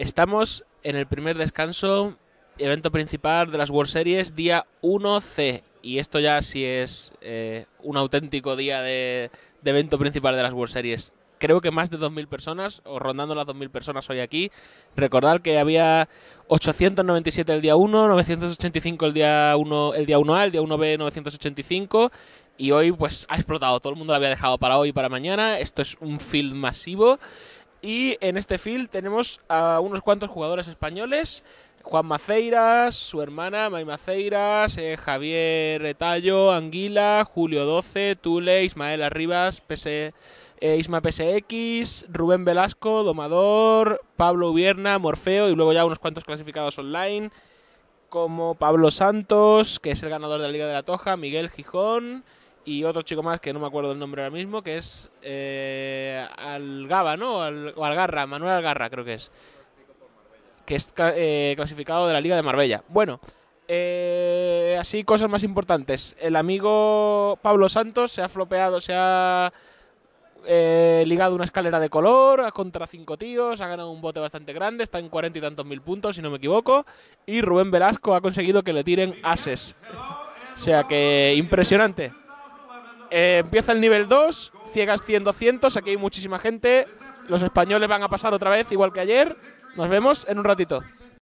Estamos en el primer descanso, evento principal de las World Series, día 1C. Y esto ya sí es eh, un auténtico día de, evento principal de las World Series creo que más de 2.000 personas, o rondando las 2.000 personas hoy aquí. Recordad que había 897 el día 1, 985 el día 1, el día 1A, el día 1B 985, y hoy pues ha explotado, todo el mundo lo había dejado para hoy y para mañana, esto es un film masivo. Y en este field tenemos a unos cuantos jugadores españoles. Juan Maceiras, su hermana May Maceiras, eh, Javier Retallo, Anguila, Julio 12, Tule, Ismael Arribas, e, eh, Isma PSX, Rubén Velasco, Domador, Pablo Ubierna, Morfeo y luego ya unos cuantos clasificados online como Pablo Santos, que es el ganador de la Liga de la Toja, Miguel Gijón, y otro chico más que no me acuerdo el nombre ahora mismo, que es eh, Algaba, ¿no? Al, o Algarra, Manuel Algarra creo que es, que es eh, clasificado de la Liga de Marbella. Bueno, eh, así cosas más importantes. El amigo Pablo Santos se ha flopeado, se ha eh, ligado una escalera de color contra cinco tíos, ha ganado un bote bastante grande, está en cuarenta y tantos mil puntos, si no me equivoco. Y Rubén Velasco ha conseguido que le tiren ases. O sea que impresionante. Eh, empieza el nivel 2, ciegas 100, 200, aquí hay muchísima gente. Los españoles van a pasar otra vez, igual que ayer. Nos vemos en un ratito.